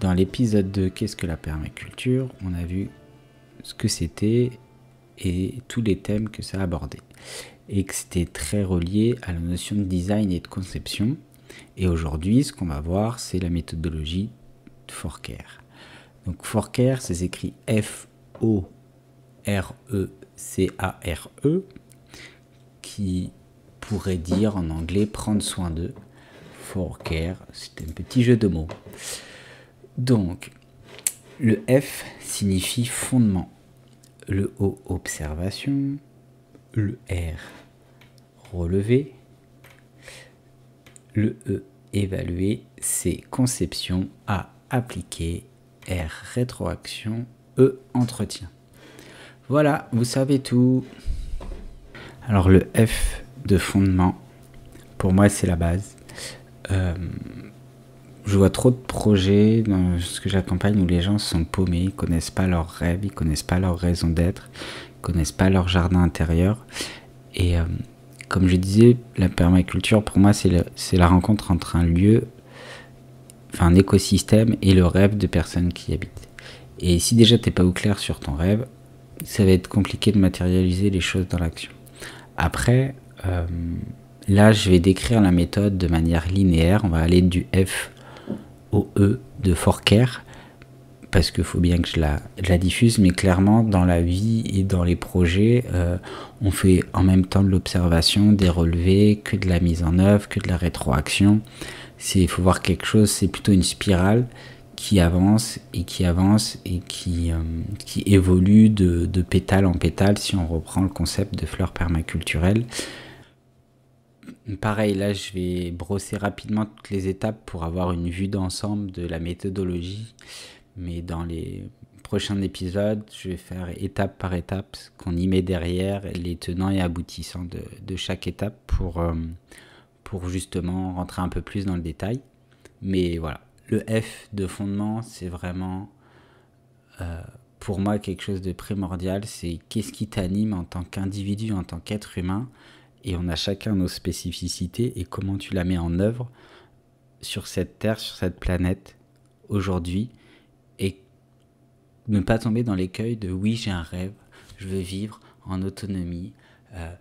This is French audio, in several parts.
Dans l'épisode 2 Qu'est-ce que la permaculture On a vu ce que c'était et tous les thèmes que ça abordait. Et que c'était très relié à la notion de design et de conception. Et aujourd'hui, ce qu'on va voir, c'est la méthodologie de Forcare. Donc Forcare, c'est écrit F-O-R-E-C-A-R-E, e, qui pourrait dire en anglais prendre soin d'eux. Forcare, c'est un petit jeu de mots. Donc, le F signifie fondement, le O observation, le R relevé, le E évaluer, C conception, A appliquer, R rétroaction, E entretien. Voilà, vous savez tout. Alors le F de fondement, pour moi c'est la base. Euh, je vois trop de projets dans ce que j'accompagne où les gens sont paumés, ils connaissent pas leurs rêves, ils connaissent pas leur raison d'être, ils connaissent pas leur jardin intérieur. Et euh, comme je disais, la permaculture pour moi c'est la rencontre entre un lieu, enfin un écosystème et le rêve de personnes qui y habitent. Et si déjà t'es pas au clair sur ton rêve, ça va être compliqué de matérialiser les choses dans l'action. Après, euh, là je vais décrire la méthode de manière linéaire, on va aller du F OE de Forker, parce qu'il faut bien que je la, diffuse, mais clairement, dans la vie et dans les projets, euh, on fait en même temps de l'observation, des relevés, que de la mise en œuvre, que de la rétroaction. Il faut voir quelque chose, c'est plutôt une spirale qui avance et qui avance et qui, euh, évolue de, de pétale en pétale, si on reprend le concept de fleur permaculturelle. Pareil, là, je vais brosser rapidement toutes les étapes pour avoir une vue d'ensemble de la méthodologie. Mais dans les prochains épisodes, je vais faire étape par étape ce qu'on y met derrière, les tenants et aboutissants de, chaque étape euh, pour, justement rentrer un peu plus dans le détail. Mais voilà, le F de fondement, c'est vraiment euh, pour moi quelque chose de primordial. C'est qu'est-ce qui t'anime en tant qu'individu, en tant qu'être humain et on a chacun nos spécificités et comment tu la mets en œuvre sur cette terre, sur cette planète aujourd'hui et ne pas tomber dans l'écueil de oui j'ai un rêve, je veux vivre en autonomie, euh,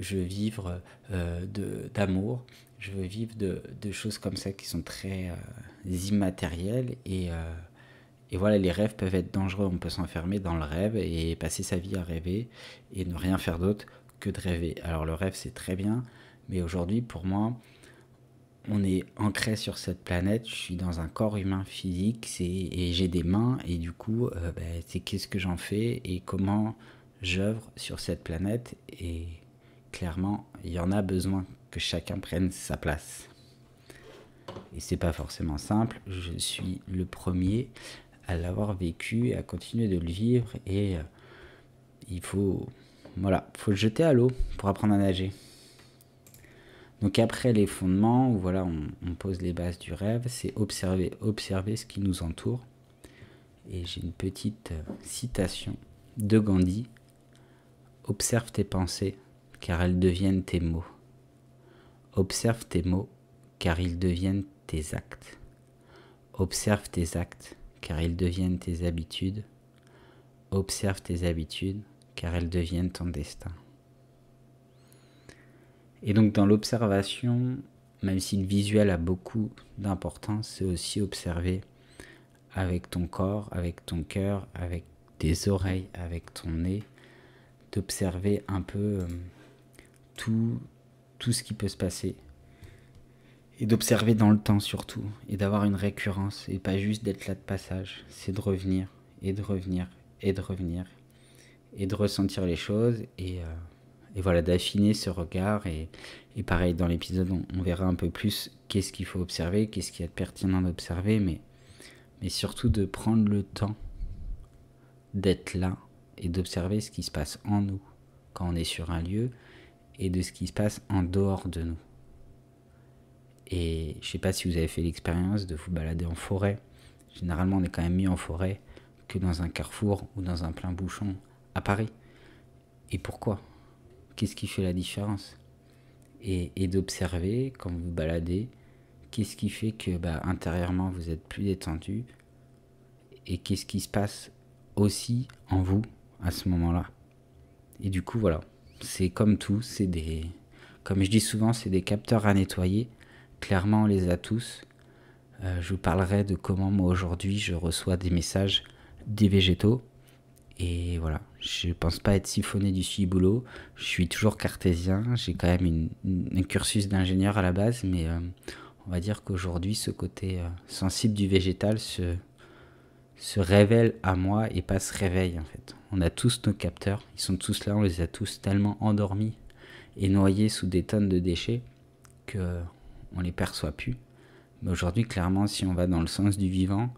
je, veux vivre euh, d'amour, je veux vivre de, choses comme ça qui sont très euh, immatérielles euh, et voilà, les rêves peuvent être dangereux, on peut s'enfermer dans le rêve et passer sa vie à rêver et ne rien faire d'autre que de rêver. Alors le rêve, c'est très bien, mais aujourd'hui, pour moi, on est ancré sur cette planète, je suis dans un corps humain physique et j'ai des mains, et du coup, euh, ben, c'est qu'est-ce que j'en fais et comment j'œuvre sur cette planète. Et clairement, il y en a besoin que chacun prenne sa place. Et c'est pas forcément simple, je suis le premier à l'avoir vécu, et à continuer de le vivre, et euh, il faut voilà, faut le jeter à l'eau pour apprendre à nager. Donc après les fondements, voilà, on, on pose les bases du rêve, c'est observer, observer ce qui nous entoure. Et j'ai une petite euh, citation de Gandhi. Observe tes pensées, car elles deviennent tes mots. Observe tes mots, car ils deviennent tes actes. Observe tes actes, car ils deviennent tes habitudes. Observe tes habitudes, car elles deviennent ton destin. Et donc dans l'observation, même si le visuel a beaucoup d'importance, c'est aussi observer avec ton corps, avec ton cœur, avec tes oreilles, avec ton nez, d'observer un peu euh, tout, tout ce qui peut se passer. Et d'observer dans le temps surtout, et d'avoir une récurrence, et pas juste d'être là de passage, c'est de revenir, et de revenir, et de revenir, et de ressentir les choses et, euh, voilà, d'affiner ce regard. Et, pareil, dans l'épisode, on, verra un peu plus qu'est-ce qu'il faut observer, qu'est-ce qu'il y a de pertinent d'observer, mais, mais surtout de prendre le temps d'être là et d'observer ce qui se passe en nous quand on est sur un lieu et de ce qui se passe en dehors de nous. Et je sais pas si vous avez fait l'expérience de vous balader en forêt. Généralement, on est quand même mis en forêt que dans un carrefour ou dans un plein bouchon à Paris. Et pourquoi Qu'est-ce qui fait la différence Et, d'observer quand vous baladez, qu'est-ce qui fait que bah, intérieurement vous êtes plus détendu et qu'est-ce qui se passe aussi en vous à ce moment-là. Et du coup, voilà, c'est comme tout, c'est des, comme je dis souvent, c'est des capteurs à nettoyer. Clairement, on les a tous. Euh, je vous parlerai de comment moi aujourd'hui je reçois des messages des végétaux. Et voilà, je pense pas être siphonné du suiboulot. Je suis toujours cartésien. J'ai quand même un cursus d'ingénieur à la base, mais euh, on va dire qu'aujourd'hui, ce côté euh, sensible du végétal se, se révèle à moi et pas se réveille en fait. On a tous nos capteurs, ils sont tous là, on les a tous tellement endormis et noyés sous des tonnes de déchets que on les perçoit plus. Mais aujourd'hui, clairement, si on va dans le sens du vivant,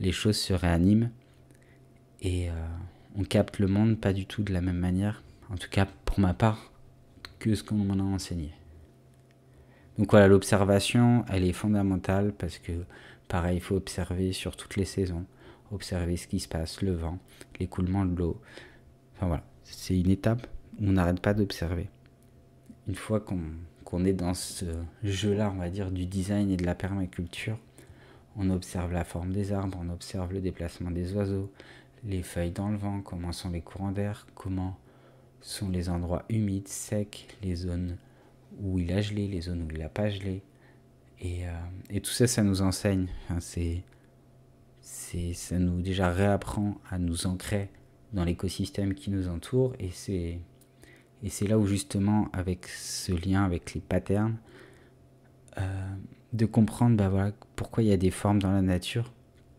les choses se réaniment et euh, on capte le monde pas du tout de la même manière, en tout cas pour ma part, que ce qu'on m'en a enseigné. Donc voilà, l'observation, elle est fondamentale parce que, pareil, il faut observer sur toutes les saisons, observer ce qui se passe, le vent, l'écoulement de l'eau. Enfin voilà, c'est une étape où on n'arrête pas d'observer. Une fois qu'on est dans ce jeu-là, on va dire, du design et de la permaculture, on observe la forme des arbres, on observe le déplacement des oiseaux, les feuilles dans le vent, comment sont les courants d'air, comment sont les endroits humides, secs, les zones où il a gelé, les zones où il n'a pas gelé. Euh, et, tout ça, ça nous enseigne. ça nous déjà réapprend à nous ancrer dans l'écosystème qui nous entoure. Et c'est, et c'est là où justement, avec ce lien, avec les patterns, euh, de comprendre bah voilà, pourquoi il y a des formes dans la nature,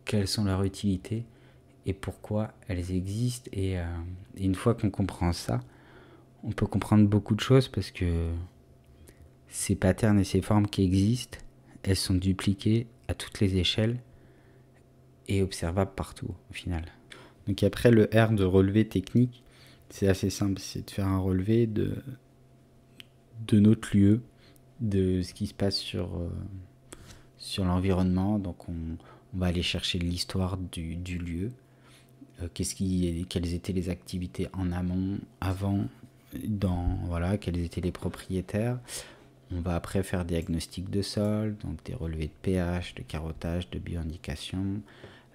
quelles sont leurs utilités, et pourquoi elles existent. Euh, et, une fois qu'on comprend ça, on peut comprendre beaucoup de choses parce que ces patterns et ces formes qui existent, elles sont dupliquées à toutes les échelles et observables partout au final. Donc après le R de relevé technique, c'est assez simple, c'est de faire un relevé de, de notre lieu, de ce qui se passe sur, euh, sur l'environnement. Donc on, va aller chercher l'histoire du lieu, euh, qu'est-ce qui, quelles étaient les activités en amont, avant, dans, voilà, quels étaient les propriétaires. On va après faire des diagnostics de sol, donc des relevés de pH, de carottage, de bioindication,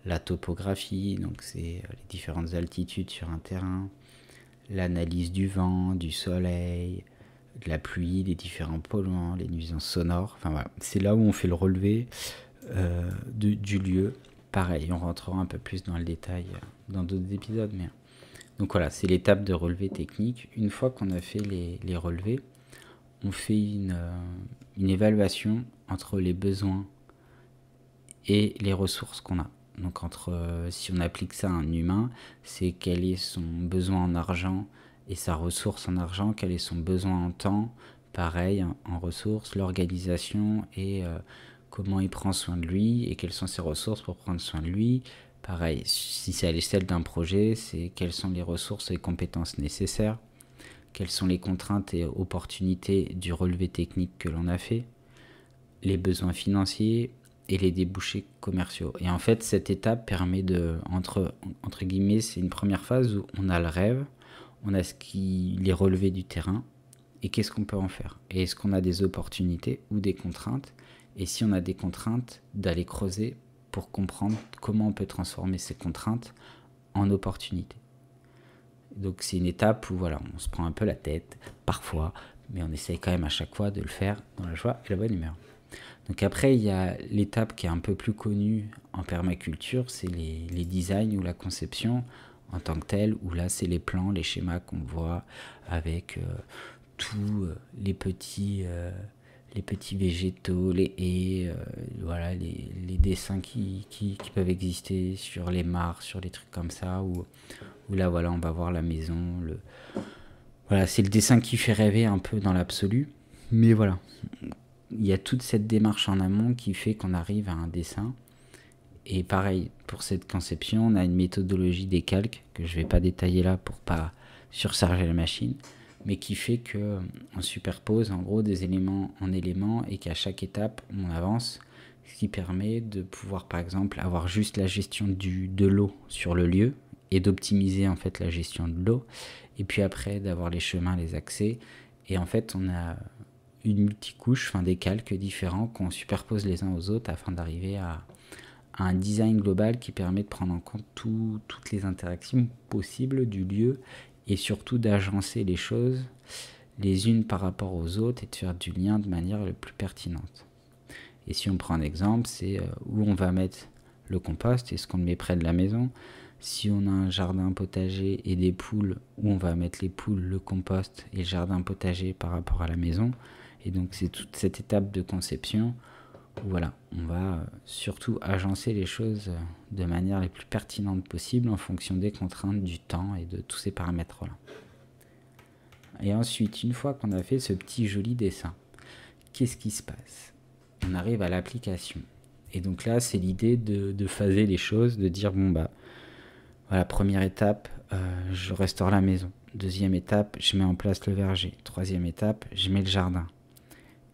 la topographie, donc c'est euh, les différentes altitudes sur un terrain, l'analyse du vent, du soleil, de la pluie, des différents polluants, les nuisances sonores. Enfin c'est là où on fait le relevé euh, du lieu Pareil, on rentrera un peu plus dans le détail euh, dans d'autres épisodes. Mais... Donc voilà, c'est l'étape de relevé technique. Une fois qu'on a fait les, relevés, on fait euh, une, évaluation entre les besoins et les ressources qu'on a. Donc entre euh, si on applique ça à un humain, c'est quel est son besoin en argent et sa ressource en argent, quel est son besoin en temps, pareil en, ressources, l'organisation et comment il prend soin de lui et quelles sont ses ressources pour prendre soin de lui. Pareil, si c'est à l'échelle d'un projet, c'est quelles sont les ressources et compétences nécessaires, quelles sont les contraintes et opportunités du relevé technique que l'on a fait, les besoins financiers et les débouchés commerciaux. Et en fait, cette étape permet de, entre, guillemets, c'est une première phase où on a le rêve, on a ce qui les relevés du terrain, et qu'est-ce qu'on peut en faire Et est-ce qu'on a des opportunités ou des contraintes et si on a des contraintes, d'aller creuser pour comprendre comment on peut transformer ces contraintes en opportunités. Donc c'est une étape où voilà, on se prend un peu la tête, parfois, mais on essaye quand même à chaque fois de le faire dans la joie et la bonne humeur. Donc après, il y a l'étape qui est un peu plus connue en permaculture, c'est les, les, designs ou la conception en tant que telle, où là, c'est les plans, les schémas qu'on voit avec euh, tous euh, les petits... Euh, les petits végétaux, les haies, euh, voilà, les, dessins qui, peuvent exister sur les mares, sur les trucs comme ça, où, là, voilà, on va voir la maison. Le... Voilà, c'est le dessin qui fait rêver un peu dans l'absolu, mais voilà, il y a toute cette démarche en amont qui fait qu'on arrive à un dessin. Et pareil, pour cette conception, on a une méthodologie des calques que je ne vais pas détailler là pour pas surcharger la machine mais qui fait que euh, on superpose en gros des éléments en éléments et qu'à chaque étape on avance, ce qui permet de pouvoir par exemple avoir juste la gestion du, de l'eau sur le lieu et d'optimiser en fait la gestion de l'eau et puis après d'avoir les chemins, les accès et en fait on a une multicouche, enfin des calques différents qu'on superpose les uns aux autres afin d'arriver à, un design global qui permet de prendre en compte toutes les interactions possibles du lieu et surtout d'agencer les choses les unes par rapport aux autres et de faire du lien de manière le plus pertinente. Et si on prend un exemple, c'est euh, où on va mettre le compost, est-ce qu'on le met près de la maison Si on a un jardin potager et des poules, où on va mettre les poules, le compost et le jardin potager par rapport à la maison Et donc c'est toute cette étape de conception voilà, on va euh, surtout agencer les choses euh, de manière les plus pertinentes possible en fonction des contraintes du temps et de tous ces paramètres-là. Et ensuite, une fois qu'on a fait ce petit joli dessin, qu'est-ce qui se passe On arrive à l'application. Et donc là, c'est l'idée de, phaser les choses, de dire, bon, bah, voilà, première étape, euh, je restaure la maison. Deuxième étape, je mets en place le verger. Troisième étape, je mets le jardin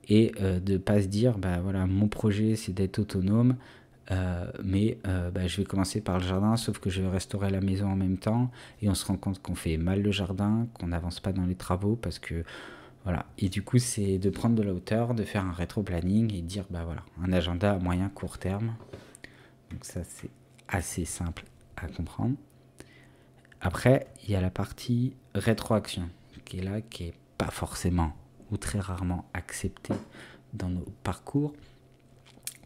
et de euh, de pas se dire bah voilà mon projet c'est d'être autonome euh, mais euh, bah, je vais commencer par le jardin sauf que je vais restaurer la maison en même temps et on se rend compte qu'on fait mal le jardin qu'on n'avance pas dans les travaux parce que voilà et du coup c'est de prendre de la hauteur de faire un rétro planning et dire bah voilà un agenda à moyen court terme donc ça c'est assez simple à comprendre après il y a la partie rétroaction qui est là qui est pas forcément ou très rarement accepté dans nos parcours,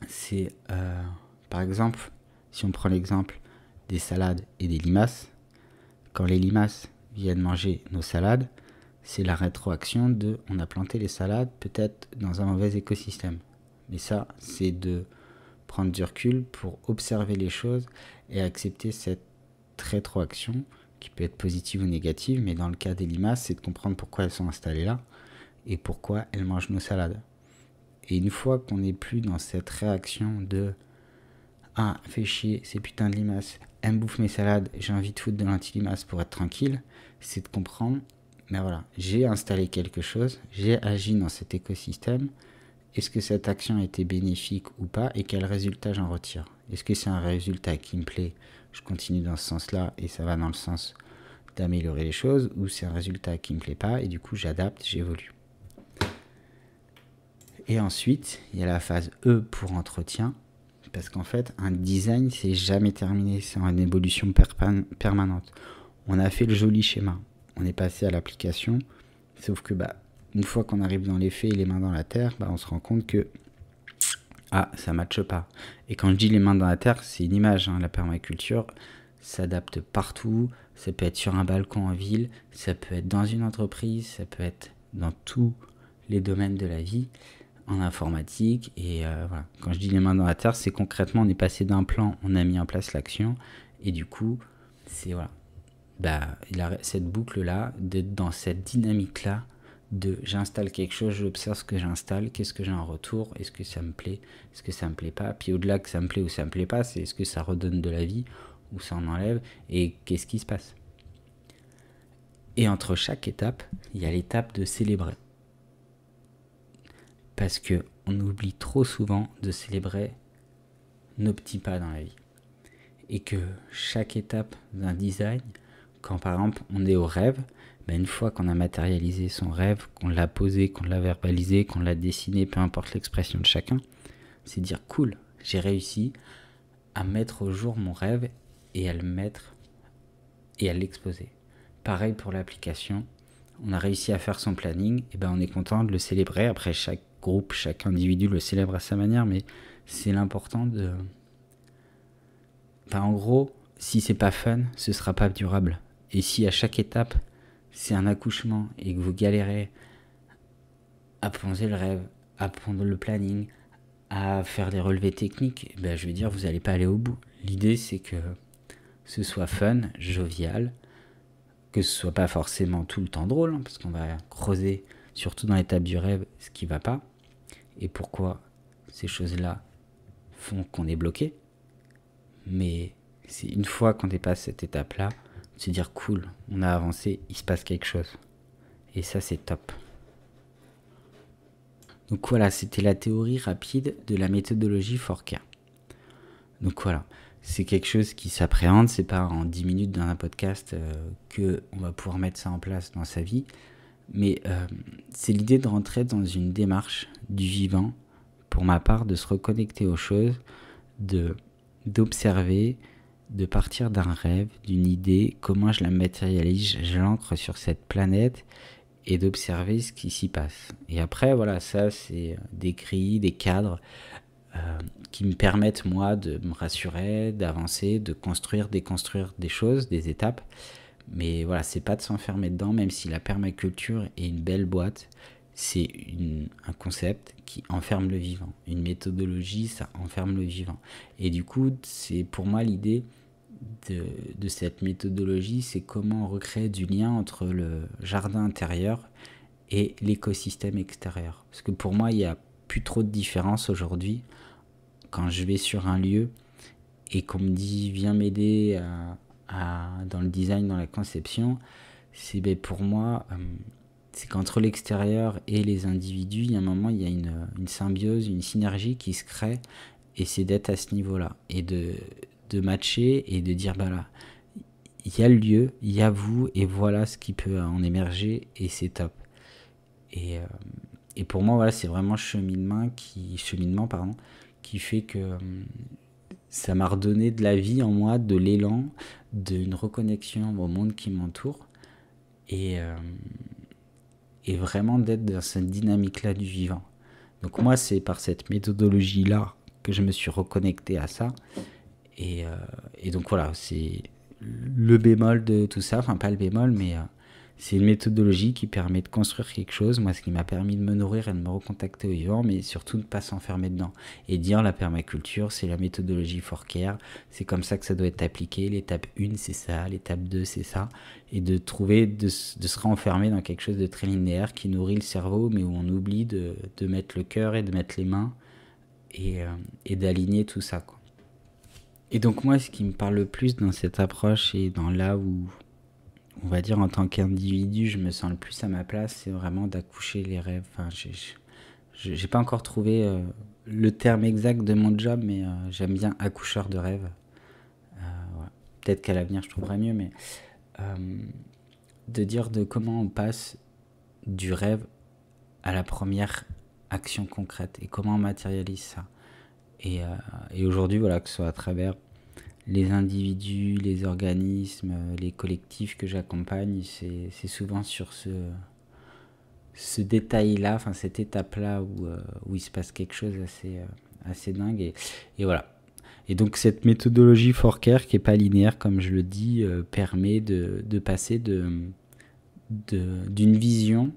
c'est euh, par exemple, si on prend l'exemple des salades et des limaces, quand les limaces viennent manger nos salades, c'est la rétroaction de on a planté les salades peut-être dans un mauvais écosystème. Mais ça, c'est de prendre du recul pour observer les choses et accepter cette rétroaction qui peut être positive ou négative, mais dans le cas des limaces, c'est de comprendre pourquoi elles sont installées là et pourquoi elle mange nos salades. Et une fois qu'on n'est plus dans cette réaction de Ah, fais chier, ces putains de limaces, elle me bouffe mes salades, j'ai envie de foutre de l'anti-limace pour être tranquille, c'est de comprendre mais ben voilà, j'ai installé quelque chose, j'ai agi dans cet écosystème. Est-ce que cette action a été bénéfique ou pas et quel résultat j'en retire Est-ce que c'est un résultat qui me plaît Je continue dans ce sens-là et ça va dans le sens d'améliorer les choses ou c'est un résultat qui me plaît pas et du coup j'adapte, j'évolue. Et ensuite, il y a la phase E pour entretien, parce qu'en fait, un design, c'est jamais terminé, c'est une évolution permanente. On a fait le joli schéma, on est passé à l'application, sauf que bah, une fois qu'on arrive dans les faits et les mains dans la terre, bah, on se rend compte que ah, ça matche pas. Et quand je dis les mains dans la terre, c'est une image. Hein. La permaculture s'adapte partout. Ça peut être sur un balcon en ville, ça peut être dans une entreprise, ça peut être dans tous les domaines de la vie en informatique. Et euh, voilà. quand je dis les mains dans la terre, c'est concrètement, on est passé d'un plan, on a mis en place l'action, et du coup, c'est voilà. Bah, il cette boucle-là, d'être dans cette dynamique-là, de j'installe quelque chose, j'observe ce que j'installe, qu'est-ce que j'ai en retour, est-ce que ça me plaît, est-ce que ça me plaît pas, puis au-delà que ça me plaît ou ça me plaît pas, c'est est-ce que ça redonne de la vie ou ça en enlève, et qu'est-ce qui se passe. Et entre chaque étape, il y a l'étape de célébrer parce que oublie trop souvent de célébrer nos petits pas dans la vie. Et que chaque étape d'un design, quand par exemple on est au rêve, mais ben, une fois qu'on a matérialisé son rêve, qu'on l'a posé, qu'on l'a verbalisé, qu'on l'a dessiné, peu importe l'expression de chacun, c'est dire cool, j'ai réussi à mettre au jour mon rêve et à le mettre et à l'exposer. Pareil pour l'application, on a réussi à faire son planning, et ben on est content de le célébrer après chaque groupe, chaque individu le célèbre à sa manière, mais c'est l'important de. Enfin, en gros, si c'est pas fun, ce sera pas durable. Et si à chaque étape, c'est un accouchement et que vous galérez à plonger le rêve, à prendre le planning, à faire des relevés techniques, eh ben je veux dire, vous n'allez pas aller au bout. L'idée, c'est que ce soit fun, jovial, que ce soit pas forcément tout le temps drôle, hein, parce qu'on va creuser, surtout dans l'étape du rêve, ce qui va pas et pourquoi ces choses-là font qu'on est bloqué. Mais c'est une fois qu'on dépasse cette étape-là, c'est dire cool, on a avancé, il se passe quelque chose. Et ça, c'est top. Donc voilà, c'était la théorie rapide de la méthodologie Forca. Donc voilà, c'est quelque chose qui s'appréhende, c'est pas en 10 minutes dans un podcast qu'on euh, que on va pouvoir mettre ça en place dans sa vie, mais euh, c'est l'idée de rentrer dans une démarche du vivant, pour ma part, de se reconnecter aux choses, de d'observer, de partir d'un rêve, d'une idée, comment je la matérialise, je sur cette planète et d'observer ce qui s'y passe. Et après, voilà, ça, c'est euh, des cris, des cadres euh, qui me permettent, moi, de me rassurer, d'avancer, de construire, déconstruire des choses, des étapes. Mais voilà, c'est pas de s'enfermer dedans, même si la permaculture est une belle boîte, c'est un concept qui enferme le vivant. Une méthodologie, ça enferme le vivant. Et du coup, c'est pour moi l'idée de, de, cette méthodologie, c'est comment recréer du lien entre le jardin intérieur et l'écosystème extérieur. Parce que pour moi, il n'y a plus trop de différence aujourd'hui quand je vais sur un lieu et qu'on me dit viens m'aider à, dans le design, dans la conception. C'est ben, pour moi... Euh, c'est qu'entre l'extérieur et les individus, il y a un moment, il y a une, symbiose, une synergie qui se crée, et c'est d'être à ce niveau-là, et de, matcher, et de dire, bah là, il y a le lieu, il y a vous, et voilà ce qui peut en émerger, et c'est top. Et, euh, pour moi, voilà, c'est vraiment cheminement qui, cheminement, pardon, qui fait que euh, ça m'a redonné de la vie en moi, de l'élan, d'une reconnexion au monde qui m'entoure. Et, euh, et vraiment d'être dans cette dynamique-là du vivant. Donc moi, c'est par cette méthodologie-là que je me suis reconnecté à ça. Et, euh, donc voilà, c'est le bémol de tout ça, enfin pas le bémol, mais... Euh, c'est une méthodologie qui permet de construire quelque chose, moi ce qui m'a permis de me nourrir et de me recontacter au vivant, mais surtout de ne pas s'enfermer dedans. Et dire la permaculture, c'est la méthodologie care. c'est comme ça que ça doit être appliqué, l'étape 1 c'est ça, l'étape 2 c'est ça, et de trouver, de, se renfermer dans quelque chose de très linéaire qui nourrit le cerveau, mais où on oublie de, mettre le cœur et de mettre les mains euh, et, d'aligner tout ça. Quoi. Et donc moi ce qui me parle le plus dans cette approche et dans là où on va dire en tant qu'individu, je me sens le plus à ma place, c'est vraiment d'accoucher les rêves. Enfin, j'ai pas encore trouvé euh, le terme exact de mon job, mais euh, j'aime bien accoucheur de rêves. Euh, Peut-être qu'à l'avenir je trouverai mieux, mais de dire de comment on passe du rêve à la première action concrète et comment on matérialise ça. Et, aujourd'hui, voilà, que ce soit à travers les individus, les organismes, euh, les collectifs que j'accompagne, c'est souvent sur ce, ce détail-là, enfin cette étape-là où, euh, où, il se passe quelque chose assez, euh, assez dingue. Et, et voilà. Et donc cette méthodologie Forker, qui n'est pas linéaire, comme je le dis, permet de, de, passer de, d'une vision,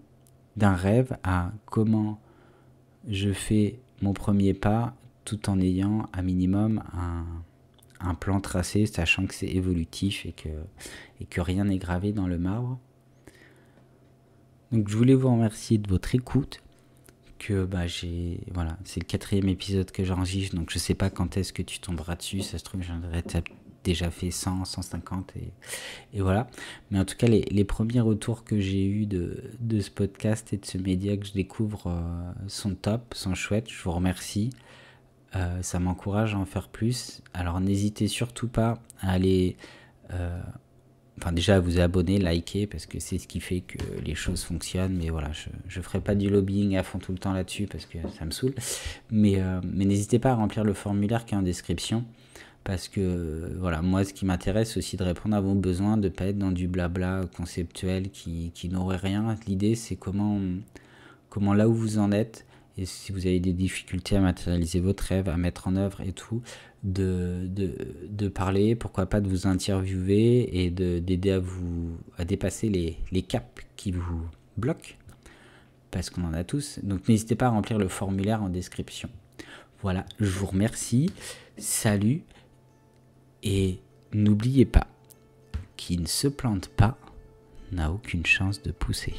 d'un rêve, à comment je fais mon premier pas tout en ayant un minimum un un plan tracé, sachant que c'est évolutif et que, et que rien n'est gravé dans le marbre. Donc je voulais vous remercier de votre écoute. Que bah, voilà, c'est le quatrième épisode que j'enregistre, donc je sais pas quand est-ce que tu tomberas dessus. Ça se trouve, j'en aurais déjà fait 100, 150 et, et, voilà. Mais en tout cas, les, premiers retours que j'ai eu de, ce podcast et de ce média que je découvre euh, sont top, sont chouettes. Je vous remercie. Euh, ça m'encourage à en faire plus. Alors n'hésitez surtout pas à aller, euh, enfin déjà à vous abonner, liker, parce que c'est ce qui fait que les choses fonctionnent. Mais voilà, je, ne ferai pas du lobbying à fond tout le temps là-dessus parce que ça me saoule. Euh, mais, n'hésitez pas à remplir le formulaire qui est en description. Parce que voilà, moi ce qui m'intéresse aussi de répondre à vos besoins, de pas être dans du blabla conceptuel qui, n'aurait rien. L'idée c'est comment, comment là où vous en êtes, et si vous avez des difficultés à matérialiser votre rêve, à mettre en œuvre et tout, de, parler, pourquoi pas de vous interviewer et d'aider à vous à dépasser les, les caps qui vous bloquent, parce qu'on en a tous. Donc n'hésitez pas à remplir le formulaire en description. Voilà, je vous remercie, salut, et n'oubliez pas, qui ne se plante pas n'a aucune chance de pousser.